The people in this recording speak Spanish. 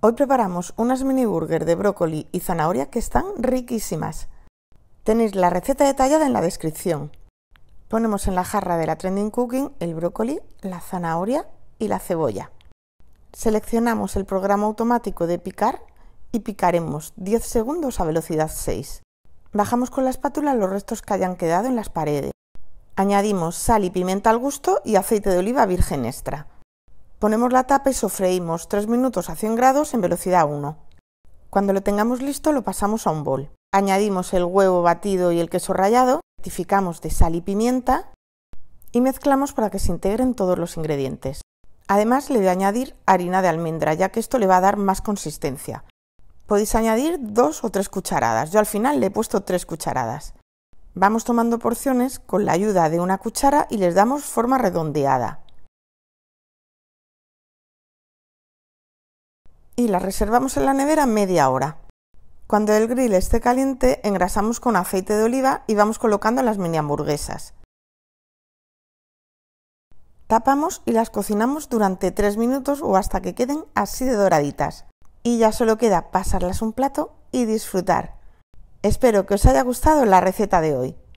Hoy preparamos unas mini burgers de brócoli y zanahoria que están riquísimas. Tenéis la receta detallada en la descripción. Ponemos en la jarra de la Trending Cooking el brócoli, la zanahoria y la cebolla. Seleccionamos el programa automático de picar y picaremos 10 segundos a velocidad 6. Bajamos con la espátula los restos que hayan quedado en las paredes. Añadimos sal y pimienta al gusto y aceite de oliva virgen extra. Ponemos la tapa y sofreímos 3 minutos a 100 grados en velocidad 1. Cuando lo tengamos listo lo pasamos a un bol. Añadimos el huevo batido y el queso rallado, rectificamos de sal y pimienta y mezclamos para que se integren todos los ingredientes. Además le voy a añadir harina de almendra ya que esto le va a dar más consistencia. Podéis añadir dos o tres cucharadas. Yo al final le he puesto tres cucharadas. Vamos tomando porciones con la ayuda de una cuchara y les damos forma redondeada. y las reservamos en la nevera media hora. Cuando el grill esté caliente, engrasamos con aceite de oliva y vamos colocando las mini hamburguesas. Tapamos y las cocinamos durante 3 minutos o hasta que queden así de doraditas. Y ya solo queda pasarlas un plato y disfrutar. Espero que os haya gustado la receta de hoy.